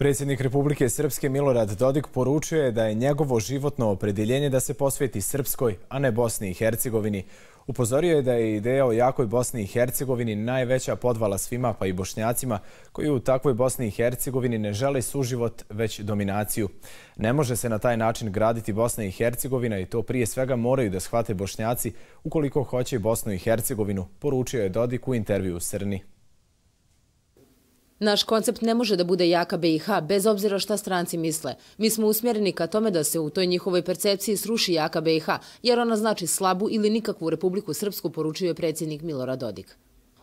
Predsjednik Republike Srpske Milorad Dodik poručuje da je njegovo životno opredeljenje da se posveti Srpskoj, a ne Bosni i Hercegovini. Upozorio je da je ideja o jakoj Bosni i Hercegovini najveća podvala svima pa i bošnjacima koji u takvoj Bosni i Hercegovini ne žele suživot već dominaciju. Ne može se na taj način graditi Bosna i Hercegovina i to prije svega moraju da shvate bošnjaci ukoliko hoće Bosnu i Hercegovinu, poručio je Dodik u intervju u Srni. Naš koncept ne može da bude jaka BiH bez obzira šta stranci misle. Mi smo usmjereni ka tome da se u toj njihovoj percepciji sruši jaka BiH, jer ona znači slabu ili nikakvu Republiku Srpsku, poručio je predsjednik Milorad Dodik.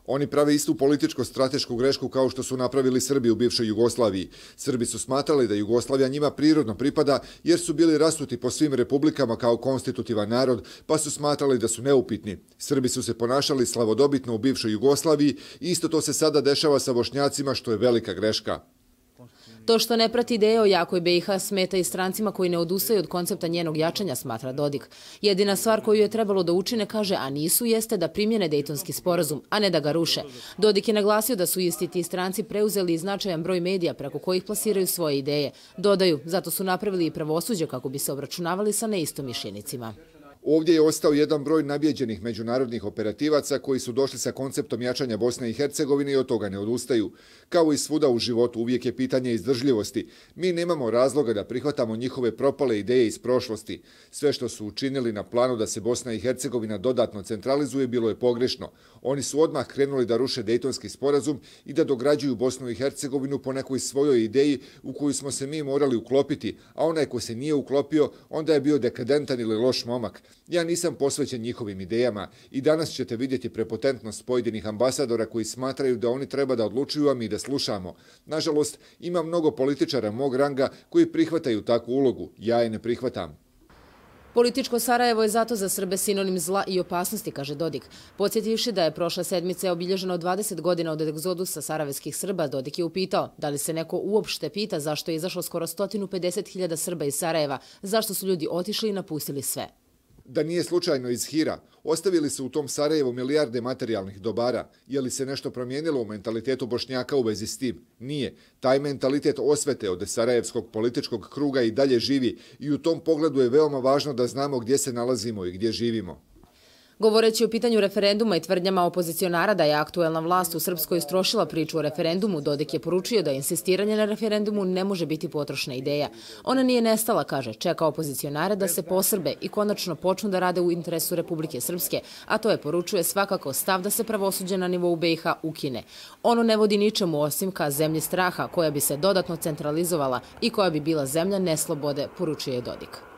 Oni prave istu političko-stratešku grešku kao što su napravili Srbi u bivšoj Jugoslaviji. Srbi su smatrali da Jugoslavija njima prirodno pripada jer su bili rasuti po svim republikama kao konstitutivan narod, pa su smatrali da su neupitni. Srbi su se ponašali slavodobitno u bivšoj Jugoslaviji i isto to se sada dešava sa vošnjacima što je velika greška. To što ne prati ideje o jakoj BiH smeta i strancima koji ne odustaju od koncepta njenog jačanja, smatra Dodik. Jedina stvar koju je trebalo da učine, kaže, a nisu, jeste da primjene Dejtonski sporazum, a ne da ga ruše. Dodik je naglasio da su isti ti stranci preuzeli značajan broj medija preko kojih plasiraju svoje ideje. Dodaju, zato su napravili i pravosuđe kako bi se obračunavali sa neistomišljenicima. Ovdje je ostao jedan broj nabjeđenih međunarodnih operativaca koji su došli sa konceptom jačanja Bosne i Hercegovine i od toga ne odustaju. Kao i svuda u životu uvijek je pitanje izdržljivosti. Mi nemamo razloga da prihvatamo njihove propale ideje iz prošlosti. Sve što su učinili na planu da se Bosna i Hercegovina dodatno centralizuje bilo je pogrešno. Oni su odmah krenuli da ruše Dejtonski sporazum i da dograđuju Bosnu i Hercegovinu po nekoj svojoj ideji u koju smo se mi morali uklopiti, a onaj ko se nije uklopio, onda je bio dekadentan ili loš momak. Ja nisam posvećen njihovim idejama i danas ćete vidjeti prepotentnost pojedinih ambasadora koji smatraju da oni treba da odlučuju, a mi da slušamo. Nažalost, ima mnogo političara mog ranga koji prihvataju takvu ulogu. Ja je ne prihvatam. Političko Sarajevo je zato za Srbe sinonim zla i opasnosti, kaže Dodik. Podsjetivši da je prošla sedmica obilježena od 20 godina od egzodusa sarajevskih Srba, Dodik je upitao da li se neko uopšte pita zašto je izašlo skoro 150.000 Srba iz Sarajeva, zašto su ljudi otišli i napustili sve da nije slučajno iz Hira, ostavili su u tom Sarajevu milijarde materijalnih dobara. Je li se nešto promijenilo u mentalitetu Bošnjaka u vezi s tim? Nije. Taj mentalitet osvete od Sarajevskog političkog kruga i dalje živi i u tom pogledu je veoma važno da znamo gdje se nalazimo i gdje živimo. Govoreći o pitanju referenduma i tvrdnjama opozicionara da je aktuelna vlast u Srpskoj strošila priču o referendumu, Dodik je poručio da insistiranje na referendumu ne može biti potrošna ideja. Ona nije nestala, kaže, čeka opozicionara da se posrbe i konačno počnu da rade u interesu Republike Srpske, a to je poručuje svakako stav da se pravosuđe na nivou BiH ukine. Ono ne vodi ničemu osim ka zemlji straha koja bi se dodatno centralizovala i koja bi bila zemlja neslobode, poručuje Dodik.